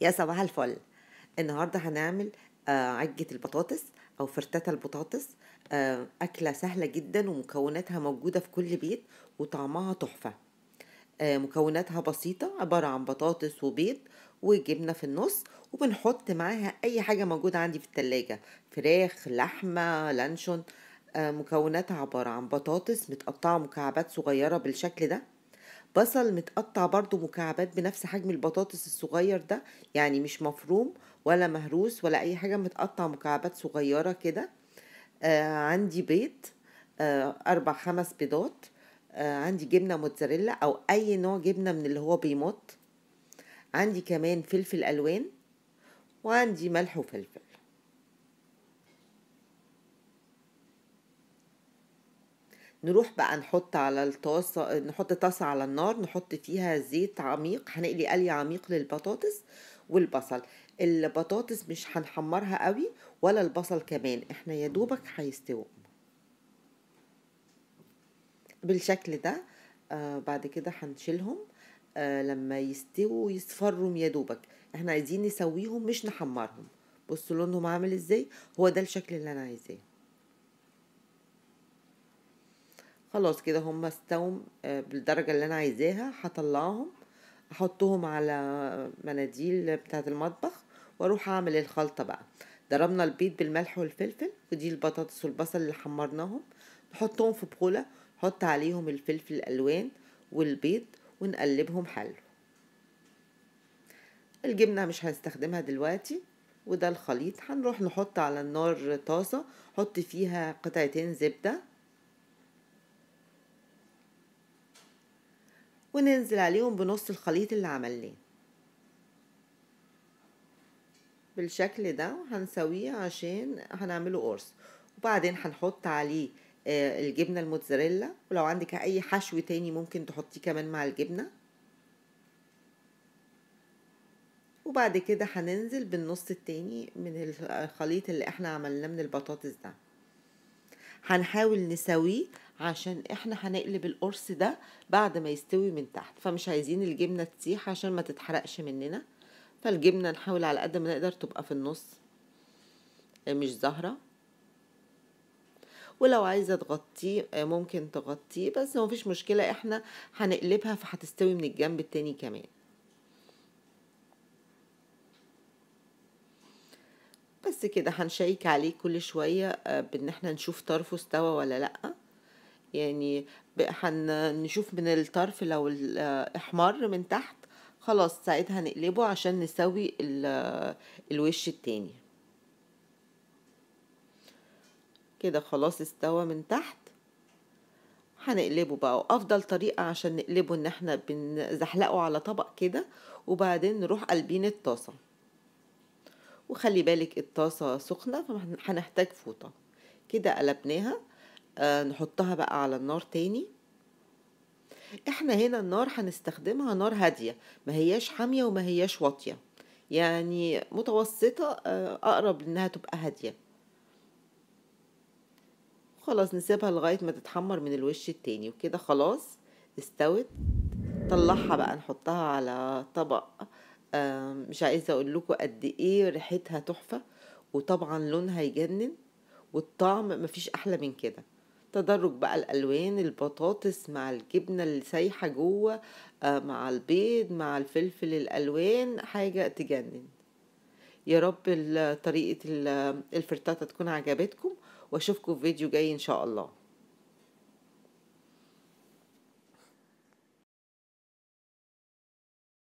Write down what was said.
يا صباح الفل النهارده هنعمل آه، عجة البطاطس أو فرتاتا البطاطس آه، أكلة سهلة جدا ومكوناتها موجودة في كل بيت وطعمها تحفة آه، مكوناتها بسيطة عبارة عن بطاطس وبيض وجبنة في النص وبنحط معاها أي حاجة موجودة عندي في التلاجة فراخ لحمة لانشون مكوناتها عبارة عن بطاطس متقطعة مكعبات صغيرة بالشكل ده بصل متقطع برضو مكعبات بنفس حجم البطاطس الصغير ده يعني مش مفروم ولا مهروس ولا اي حاجة متقطع مكعبات صغيرة كده آه عندي بيض آه اربع خمس بيضات آه عندي جبنة موتزاريلا او اي نوع جبنة من اللي هو بيمط عندي كمان فلفل الوان وعندي ملح وفلفل نروح بقى نحط على الطاسة نحط طاسة على النار نحط فيها زيت عميق هنقلي قلي عميق للبطاطس والبصل البطاطس مش هنحمرها قوي ولا البصل كمان احنا يا دوبك هيستووا بالشكل ده آه بعد كده هنشيلهم آه لما يستووا يصفروا يا دوبك احنا عايزين نسويهم مش نحمرهم بصوا لونهم عامل ازاي هو ده الشكل اللي انا عايزاه خلاص كده هما استووا آه، بالدرجة اللي انا عايزاها هطلعهم احطهم على مناديل بتاعة المطبخ واروح اعمل الخلطة بقى ضربنا البيض بالملح والفلفل ودي البطاطس والبصل اللي حمرناهم نحطهم في بقولة نحط عليهم الفلفل الالوان والبيض ونقلبهم حلو الجبنة مش هنستخدمها دلوقتي وده الخليط هنروح نحط على النار طاسة حط فيها قطعتين زبدة وننزل عليهم بنص الخليط اللي عملناه بالشكل ده هنسويه عشان هنعمله قرص وبعدين هنحط عليه آه، الجبنة الموتزاريلا ولو عندك اي حشو تاني ممكن تحطيه كمان مع الجبنة وبعد كده هننزل بالنص التاني من الخليط اللي احنا عملناه من البطاطس ده هنحاول نسويه عشان احنا هنقلب القرص ده بعد ما يستوي من تحت فمش عايزين الجبنة تسيح عشان ما تتحرقش مننا فالجبنة نحاول على قد ما نقدر تبقى في النص مش زهرة ولو عايزة تغطيه ممكن تغطيه بس مفيش مشكلة احنا هنقلبها فهتستوي من الجنب التاني كمان بس كده هنشيك عليه كل شوية بان احنا نشوف طرفه استوى ولا لأ يعني هنشوف من الطرف لو احمر من تحت خلاص ساعتها هنقلبه عشان نسوي الوش التاني كده خلاص استوى من تحت هنقلبه بقى وافضل طريقه عشان نقلبه ان احنا بنزحلقه على طبق كده وبعدين نروح قلبين الطاسه وخلي بالك الطاسه سخنه فهنحتاج فوطه كده قلبناها آه، نحطها بقى على النار تاني احنا هنا النار هنستخدمها نار هادية ما هياش حامية وما هياش واطية يعني متوسطة آه، اقرب انها تبقى هادية خلاص نسيبها لغاية ما تتحمر من الوش التاني وكده خلاص استوت نطلعها بقى نحطها على طبق آه، مش عايزه اقول لكم قد ايه ريحتها تحفه وطبعا لونها يجنن والطعم مفيش احلى من كده تدرج بقى الالوان البطاطس مع الجبنه اللي سايحه جوه آه، مع البيض مع الفلفل الالوان حاجه تجنن يا رب طريقه الفرتاته تكون عجبتكم واشوفكم في فيديو جاي ان شاء الله